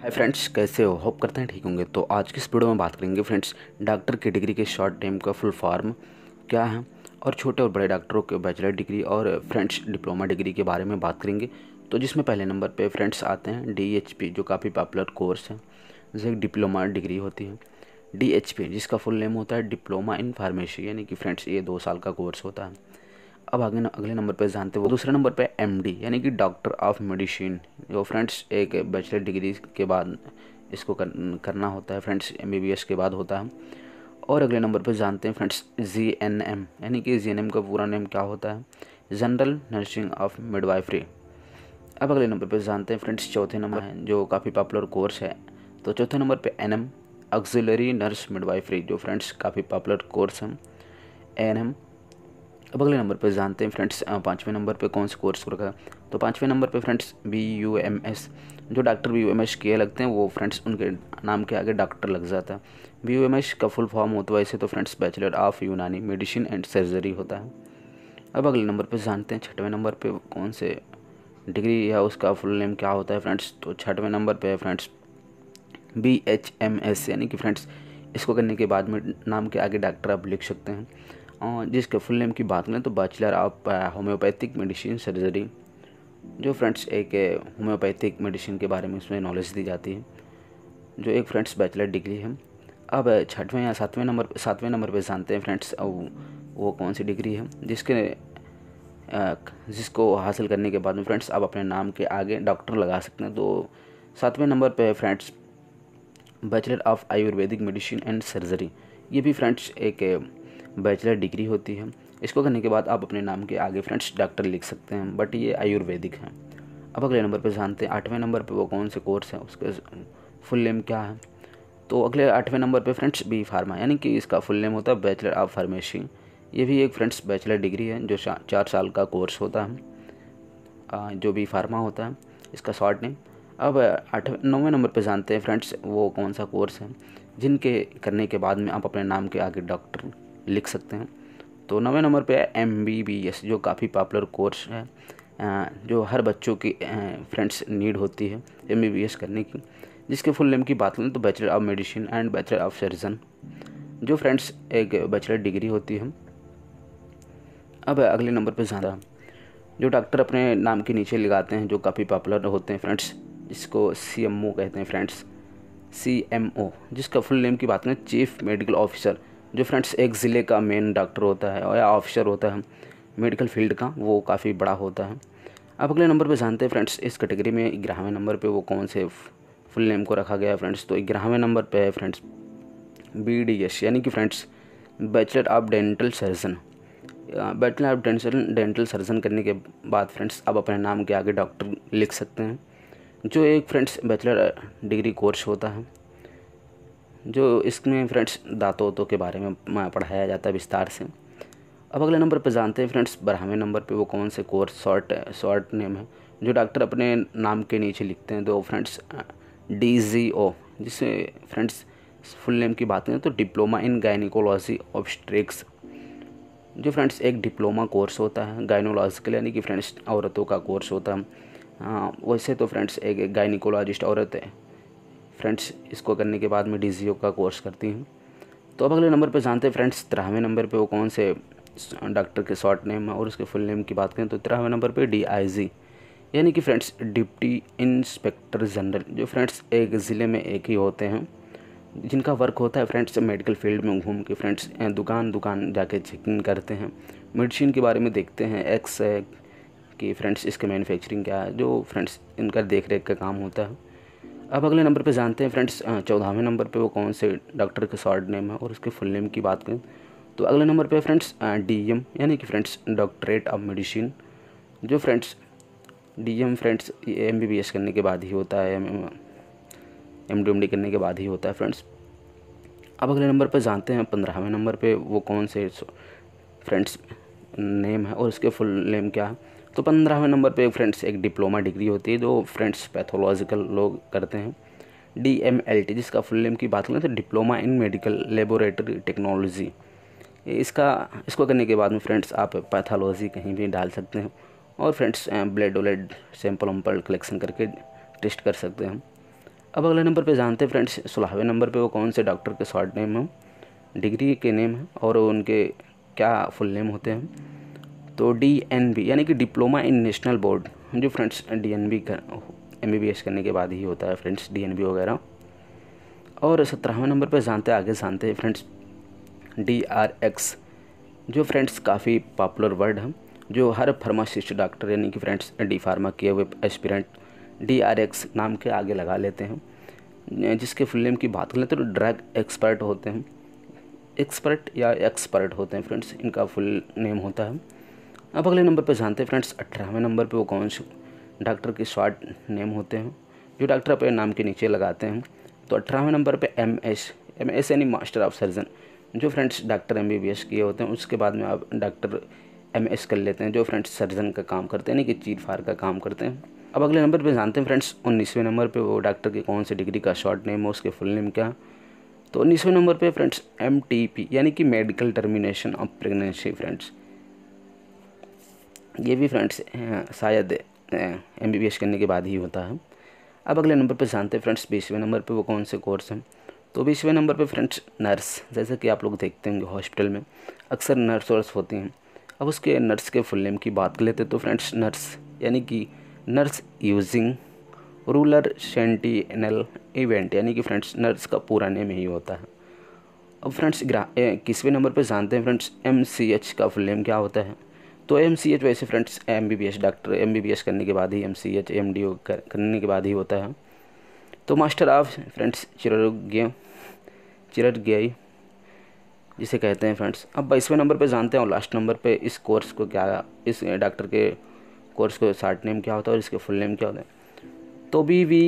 hi friends कैसे हो hope करते हैं ठीक होंगे तो आज की इस वीडियो में बात करेंगे फ्रेंड्स डॉक्टर की डिग्री के शॉर्ट टर्म का फुल फॉर्म क्या है और छोटे और बड़े डॉक्टरों के बैचलर डिग्री और फ्रेंड्स डिप्लोमा डिग्री के बारे में बात करेंगे तो जिसमें पहले नंबर पे फ्रेंड्स आते हैं डी जो काफ़ी पॉपुलर कोर्स है जैसे डिप्लोमा डिग्री होती है डी जिसका फुल नेम होता है डिप्लोमा इन फार्मेसी यानी कि फ्रेंड्स ये दो साल का कोर्स होता है अब आगे अगले नंबर पर जानते हो दूसरे नंबर पर एम यानी कि डॉक्टर ऑफ मेडिसिन जो फ्रेंड्स एक बैचलर डिग्री के बाद इसको कर, करना होता है फ्रेंड्स एम के बाद होता है और अगले नंबर पर जानते हैं फ्रेंड्स जी एन एम यानी कि जी एन एम का पूरा नेम क्या होता है जनरल नर्सिंग ऑफ मिडवाइफरी अब अगले नंबर पर जानते हैं फ्रेंड्स चौथे नंबर है जो काफ़ी पॉपुलर कोर्स है तो चौथे नंबर पे N M auxiliary nurse midwifery जो फ्रेंड्स काफ़ी पॉपुलर कोर्स है एन एम अब अगले नंबर पर जानते हैं फ्रेंड्स पाँचवें नंबर पे कौन से कोर्स को रखा तो पाँचवें नंबर पे friends B U M S जो doctor B U M S के लगते हैं वो फ्रेंड्स उनके नाम के आगे डॉक्टर लग जाता है बी यू एम एस का फुल फॉर्म होता है वैसे तो friends bachelor of Unani medicine and surgery होता है अब अगले नंबर पर जानते हैं छठवें नंबर पर कौन से डिग्री या उसका फुल नेम क्या होता है फ्रेंड्स तो छठवें नंबर पर है friends B H M S यानी कि फ्रेंड्स इसको करने के बाद में नाम के आगे डॉक्टर आप लिख सकते हैं जिसके फुल नेम की बात करें तो bachelor of homeopathic medicine surgery जो फ्रेंड्स एक होम्योपैथिक मेडिसिन के बारे में उसमें नॉलेज दी जाती है जो एक फ्रेंड्स बैचलर डिग्री है अब छठवें या सातवें नंबर सातवें नंबर पे जानते हैं फ्रेंड्स वो कौन सी डिग्री है जिसके जिसको हासिल करने के बाद में फ्रेंड्स आप अपने नाम के आगे डॉक्टर लगा सकते हैं तो सातवें नंबर पे friends bachelor of ayurvedic medicine and surgery ये भी फ्रेंड्स एक बैचलर डिग्री होती है इसको करने के बाद आप अपने नाम के आगे फ्रेंड्स डॉक्टर लिख सकते हैं बट ये आयुर्वेदिक हैं अब अगले नंबर पर जानते हैं आठवें नंबर पर वो कौन से कोर्स हैं उसके फुल नेम क्या है तो अगले आठवें नंबर पर फ्रेंड्स बी फार्मा यानी कि इसका फुल नेम होता है बैचलर ऑफ फार्मेसी ये भी एक फ्रेंड्स बैचलर डिग्री है जो चार साल का कोर्स होता है जो बी फार्मा होता है इसका शॉर्ट नेम अब आठ नौवें नंबर पे जानते हैं फ्रेंड्स वो कौन सा कोर्स है जिनके करने के बाद में आप अपने नाम के आगे डॉक्टर लिख सकते हैं तो नवे नंबर पे है एम बी बी एस जो काफ़ी पॉपुलर कोर्स है जो हर बच्चों की फ्रेंड्स नीड होती है एम बी बी एस करने की जिसके फुल नेम की बात करें तो bachelor of medicine and bachelor of surgeon जो फ्रेंड्स एक बैचलर डिग्री होती है अब अगले नंबर पे ज़्यादा जो डॉक्टर अपने नाम के नीचे लगाते हैं जो काफ़ी पॉपुलर होते हैं फ्रेंड्स जिसको सी एम ओ कहते हैं फ्रेंड्स सी एम ओ जिसका फुल नेम की बात करें चीफ मेडिकल ऑफिसर जो फ्रेंड्स एक ज़िले का मेन डॉक्टर होता है या ऑफिसर होता है मेडिकल फील्ड का वो काफ़ी बड़ा होता है अब अगले नंबर पे जानते हैं फ्रेंड्स इस कैटेगरी में ग्यारहवें नंबर पे वो कौन से फुल नेम को रखा गया है फ्रेंड्स तो ग्यारहवें नंबर पे है फ्रेंड्स बी डी एस यानी कि friends bachelor of dental surgeon bachelor of dental dental surgeon करने के बाद फ्रेंड्स आप अपने नाम के आगे डॉक्टर लिख सकते हैं जो एक फ्रेंड्स बैचलर डिग्री कोर्स होता है जो इसमें फ्रेंड्स दातोतों के बारे में पढ़ाया जाता है विस्तार से अब अगले नंबर पर जानते हैं फ्रेंड्स बारहवें नंबर पर वो कौन से कोर्स शॉर्ट शॉर्ट नेम है जो डॉक्टर अपने नाम के नीचे लिखते हैं तो फ्रेंड्स डी जी ओ जिसे फ्रेंड्स फुल नेम की बात करें तो डिप्लोमा इन गाइनिकोलॉजी ऑब्स्ट्रिक्स जो फ्रेंड्स एक डिप्लोमा कोर्स होता है गाइनोलॉजिकल यानी कि फ्रेंड्स औरतों का कोर्स होता है हाँ, वैसे तो फ्रेंड्स एक गाइनिकोलॉजिस्ट औरत है फ्रेंड्स इसको करने के बाद मैं डी का कोर्स करती हूँ तो अब अगले नंबर पर जानते हैं फ्रेंड्स तेरहवें नंबर पर वो कौन से डॉक्टर के शॉर्ट नेम और उसके फुल नेम की बात करें तो तेरहवें नंबर पे डीआईजी यानी कि फ्रेंड्स डिप्टी इंस्पेक्टर जनरल जो फ्रेंड्स एक ज़िले में एक ही होते हैं जिनका वर्क होता है फ्रेंड्स मेडिकल फील्ड में घूम के फ्रेंड्स दुकान दुकान जाके चेकिंग करते हैं मेडिसिन के बारे में देखते हैं एक्स कि फ्रेंड्स इसके मैन्युफैक्चरिंग क्या है जो फ्रेंड्स इनका देख रेख का काम होता है अब अगले नंबर पे जानते हैं फ्रेंड्स चौदहवें नंबर पे वो कौन से डॉक्टर का शॉर्ट नेम है और उसके फुल नेम की बात करें तो अगले नंबर पे फ्रेंड्स डीएम यानी कि फ्रेंड्स डॉक्टरेट ऑफ मेडिसिन जो friends DM friends M B B S करने के बाद ही होता है एम एम डी डी करने के बाद ही होता है फ्रेंड्स अब अगले नंबर पर जानते हैं पंद्रहवें नंबर पर वो कौन से फ्रेंड्स नेम है और उसके फुल नेम क्या है तो पंद्रहवें नंबर पे फ्रेंड्स एक डिप्लोमा डिग्री होती है जो फ्रेंड्स पैथोलॉजिकल लोग करते हैं डी एम एल टी जिसका फुल नेम की बात करें तो diploma in medical laboratory technology इसका इसको करने के बाद में फ्रेंड्स आप पैथोलॉजी कहीं भी डाल सकते हैं और फ्रेंड्स ब्लड व्लड सैंपल वम्पल कलेक्शन करके टेस्ट कर सकते हैं अब अगले नंबर पे जानते हैं फ्रेंड्स सोलहवें नंबर पे वो कौन से डॉक्टर के शॉर्ट नेम हैं डिग्री के नेम हैं और उनके क्या फुल नेम होते हैं तो डी एन बी यानी कि डिप्लोमा इन नेशनल बोर्ड जो friends D N B M B B S करने के बाद ही होता है फ्रेंड्स डी एन बी वगैरह और सत्रहवें नंबर पर जानते आगे जानते हैं फ्रेंड्स डी आर एक्स जो फ्रेंड्स काफ़ी पॉपुलर वर्ड है जो हर फार्मासिस्ट डॉक्टर यानी कि फ्रेंड्स डी फार्मा किए हुए एस्पिरेंट डी आर एक्स नाम के आगे लगा लेते हैं जिसके फुल नेम की बात करें तो ड्रग एक्सपर्ट होते हैं एक्सपर्ट या एक्सपर्ट होते हैं फ्रेंड्स इनका फुल नेम होता है अब अगले नंबर पर जानते हैं फ्रेंड्स अठारहवें नंबर पर वो कौन से डॉक्टर के शॉर्ट नेम होते हैं जो डॉक्टर अपने नाम के नीचे लगाते हैं तो अठारहवें नंबर पे एम एस एम एस यानी मास्टर ऑफ सर्जन जो friends doctor M B B S किए होते हैं उसके बाद में आप डॉक्टर एम एस कर लेते हैं जो फ्रेंड्स सर्जन का काम करते हैं यानी कि चीर फार का काम करते हैं अब अगले नंबर पर जानते हैं फ्रेंड्स उन्नीसवें नंबर पर वो डॉक्टर की कौन से डिग्री का शॉर्ट नेम है उसके फुल नेम क्या तो उन्नीसवें नंबर पर फ्रेंड्स एम टी पी यानी कि medical termination of pregnancy friends ये भी फ्रेंड्स शायद एम बी करने के बाद ही होता है अब अगले नंबर पर जानते हैं फ्रेंड्स बीसवें नंबर पर वो कौन से कोर्स हैं तो बीसवें नंबर पर फ्रेंड्स नर्स जैसे कि आप लोग देखते होंगे हॉस्पिटल में अक्सर नर्स वर्स होती हैं अब उसके नर्स के फुल नेम की बात कर लेते तो फ्रेंड्स नर्स यानी कि nurse using rural sentinel event यानी कि फ्रेंड्स नर्स का पूरा नेम ही होता है अब फ्रेंड्स ग्रा किसवें नंबर पर जानते हैं फ्रेंड्स एम सी एच का फुल नेम क्या होता है तो एम सी एच वैसे friends M B B S doctor M B B S करने के बाद ही M C H M D करने के बाद ही होता है तो मास्टर ऑफ फ्रेंड्स चिरज्ञ चिरज्ञ जिसे कहते हैं फ्रेंड्स अब बाईसवें नंबर पे जानते हैं और लास्ट नंबर पे इस कोर्स को क्या इस डॉक्टर के कोर्स को शार्ट नेम क्या होता है और इसके फुल नेम क्या होता है तो बी वी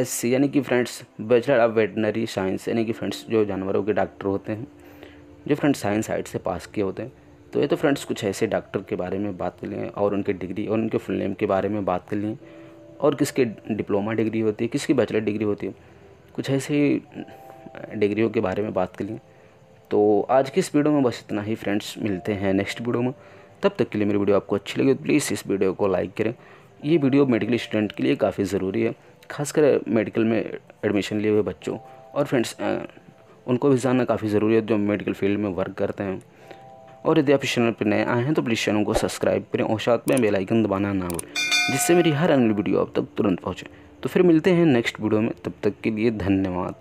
एस सी यानी कि friends bachelor of veterinary science यानी कि फ्रेंड्स जो जानवरों के डॉक्टर होते हैं जो फ्रेंड्स साइंस साइड से पास किए होते हैं तो ये तो फ्रेंड्स कुछ ऐसे डॉक्टर के बारे में बात कर लें और उनके डिग्री और उनके फुल नेम के बारे में बात कर लें और किसके डिप्लोमा डिग्री होती है किसकी बैचलर डिग्री होती है कुछ ऐसे डिग्रियों के बारे में बात कर लें तो आज की इस वीडियो में बस इतना ही फ्रेंड्स मिलते हैं नेक्स्ट वीडियो में तब तक के लिए मेरी वीडियो आपको अच्छी लगी तो प्लीज़ इस वीडियो को लाइक करें ये वीडियो मेडिकल स्टूडेंट के लिए काफ़ी ज़रूरी है खासकर मेडिकल में एडमिशन लिए हुए बच्चों और फ्रेंड्स उनको भी जानना काफ़ी ज़रूरी है जो मेडिकल फील्ड में वर्क करते हैं और यदि आप इस चैनल पर नए आए हैं तो प्लीज़ चैनल को सब्सक्राइब करें और साथ में बेलाइकन दबाना ना भूलें जिससे मेरी हर अगली वीडियो आप तक तुरंत पहुँचे तो फिर मिलते हैं नेक्स्ट वीडियो में तब तक के लिए धन्यवाद